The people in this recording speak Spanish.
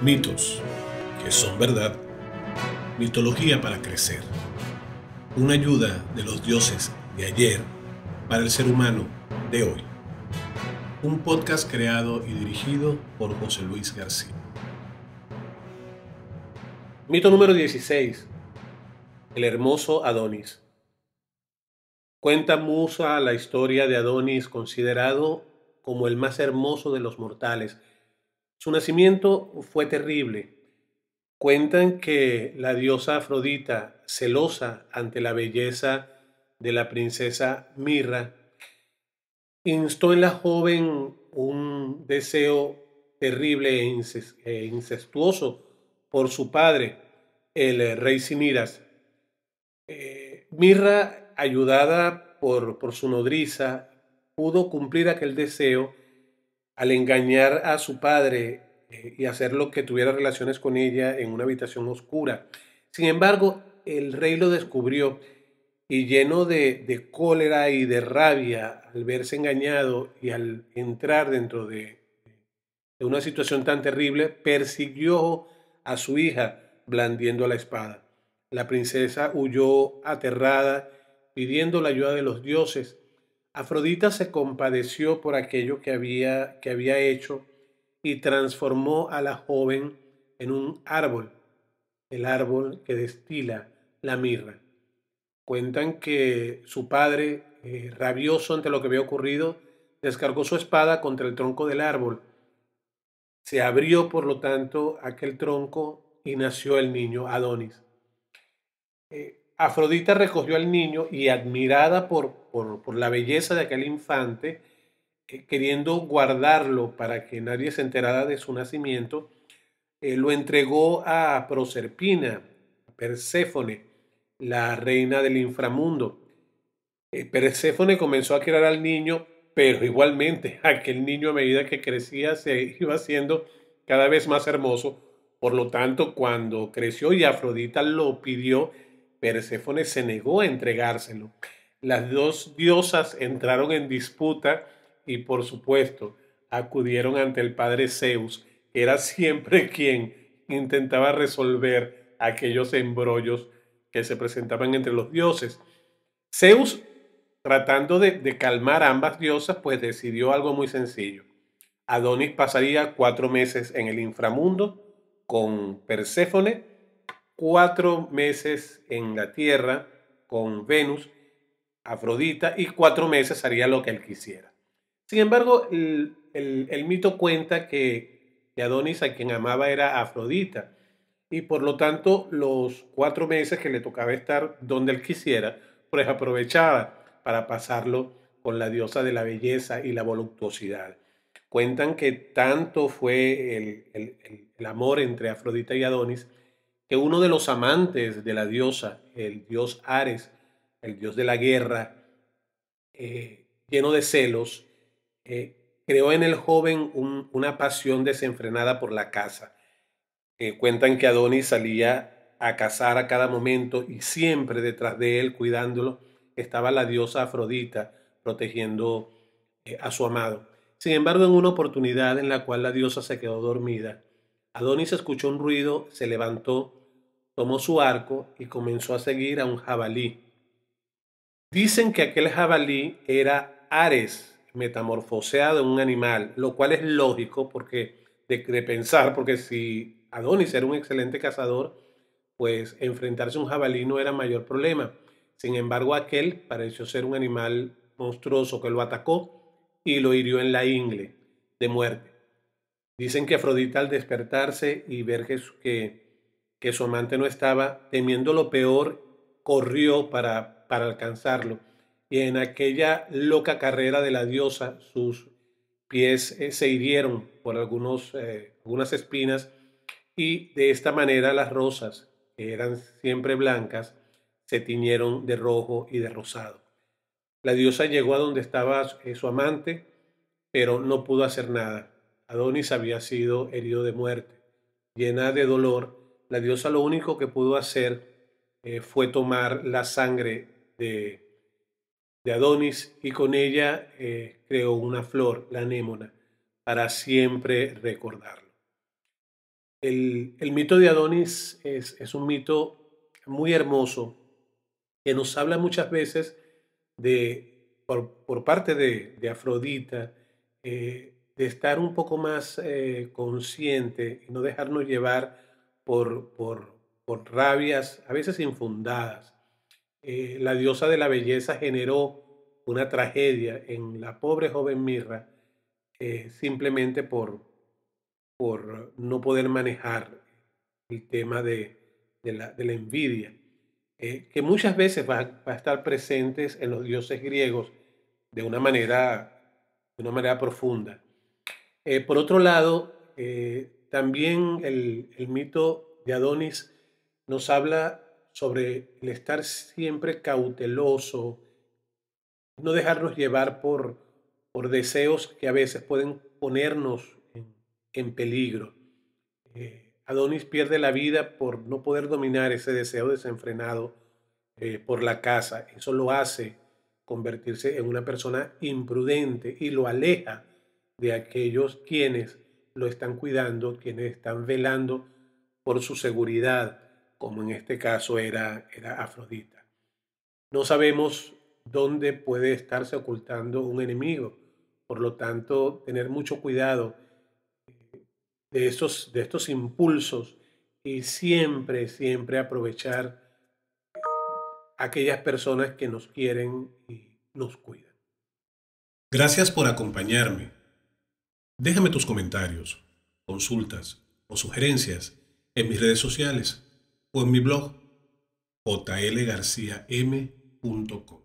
Mitos, que son verdad. Mitología para crecer. Una ayuda de los dioses de ayer para el ser humano de hoy. Un podcast creado y dirigido por José Luis García. Mito número 16. El hermoso Adonis. Cuenta Musa la historia de Adonis considerado como el más hermoso de los mortales su nacimiento fue terrible. Cuentan que la diosa Afrodita, celosa ante la belleza de la princesa Mirra, instó en la joven un deseo terrible e, e incestuoso por su padre, el rey Siniras. Eh, Mirra, ayudada por, por su nodriza, pudo cumplir aquel deseo al engañar a su padre eh, y y hacerlo que tuviera relaciones con ella en una habitación oscura. Sin embargo, el rey lo descubrió y lleno de, cólera y de rabia al verse engañado y al entrar dentro de, de una situación tan terrible, persiguió a su hija blandiendo la espada. La princesa huyó aterrada, pidiendo la ayuda de los dioses, Afrodita se compadeció por aquello que había, que había hecho y transformó a la joven en un árbol, el árbol que destila la mirra. Cuentan que su padre, eh, rabioso ante lo que había ocurrido, descargó su espada contra el tronco del árbol. Se abrió, por lo tanto, aquel tronco y nació el niño Adonis. Eh, Afrodita recogió al niño y, admirada por por, la belleza de aquel infante, eh, queriendo guardarlo para que nadie se enterara de su nacimiento, eh, lo entregó a Proserpina, Perséfone, la reina del inframundo. Eh, Perséfone comenzó a querer al niño, pero igualmente aquel niño a medida que crecía se iba haciendo cada vez más hermoso. Por lo tanto, cuando creció y Afrodita lo pidió, Perséfone se negó a entregárselo. Las dos diosas entraron en disputa y por supuesto acudieron ante el padre Zeus, era siempre quien intentaba resolver aquellos embrollos que se presentaban entre los dioses. Zeus, tratando de, de calmar a ambas diosas, pues decidió algo muy sencillo. Adonis pasaría cuatro meses en el inframundo con Perséfone, cuatro meses en la tierra con Venus Afrodita y cuatro meses haría lo que él quisiera. Sin embargo, el, mito cuenta que, Adonis a quien amaba era Afrodita y por lo tanto los cuatro meses que le tocaba estar donde él quisiera, pues aprovechaba para pasarlo con la diosa de la belleza y la voluptuosidad. Cuentan que tanto fue el, el amor entre Afrodita y Adonis que uno de los amantes de la diosa, el dios Ares, el dios de la guerra, eh, lleno de celos, eh, creó en el joven una pasión desenfrenada por la caza. Eh, cuentan que Adonis salía a cazar a cada momento y siempre detrás de él, cuidándolo, estaba la diosa Afrodita protegiendo a su amado. Sin embargo, en una oportunidad en la cual la diosa se quedó dormida, Adonis escuchó un ruido, se levantó, tomó su arco y comenzó a seguir a un jabalí Dicen que aquel jabalí era Ares, metamorfoseado en un animal, lo cual es lógico porque de, pensar, porque si Adonis era un excelente cazador, pues enfrentarse a un jabalí no era mayor problema. Sin embargo, aquel pareció ser un animal monstruoso que lo atacó y lo hirió en la ingle de muerte. Dicen que Afrodita al despertarse y ver que su amante no estaba, temiendo lo peor, corrió para para alcanzarlo. Y en aquella loca carrera de la diosa, sus pies eh, se hirieron por algunos, eh, algunas espinas y de esta manera las rosas, que eran siempre blancas, se tiñeron de rojo y de rosado. La diosa llegó a donde estaba eh, su amante, pero no pudo hacer nada. Adonis había sido herido de muerte. Llena de dolor, la diosa lo único que pudo hacer fue tomar la sangre de, Adonis y con ella eh, creó una flor, la anémona, para siempre recordarlo. El, mito de Adonis es, un mito muy hermoso que nos habla muchas veces de, por, parte de, Afrodita, eh, de estar un poco más eh, consciente y no dejarnos llevar por, por rabias a veces infundadas, eh, la diosa de la belleza generó una tragedia en la pobre joven Mirra eh, simplemente por, por no poder manejar el tema de, la, envidia, eh, que muchas veces va, a estar presente en los dioses griegos de una manera, de una manera profunda. por otro lado, también el, el mito de Adonis nos habla sobre el estar siempre cauteloso, no dejarnos llevar por, deseos que a veces pueden ponernos en, peligro. Eh, Adonis pierde la vida por no poder dominar ese deseo desenfrenado eh, por la casa. Eso lo hace convertirse en una persona imprudente y lo aleja de aquellos quienes lo están cuidando, quienes están velando por su seguridad como en este caso era, era Afrodita. No sabemos dónde puede estarse ocultando un enemigo, por lo tanto, tener mucho cuidado eh, de estos, de estos impulsos y siempre, siempre aprovechar aquellas personas que nos quieren y nos cuidan. Gracias por acompañarme. Déjame tus comentarios, consultas o sugerencias en mis redes sociales o en mi blog jlgarciam.com.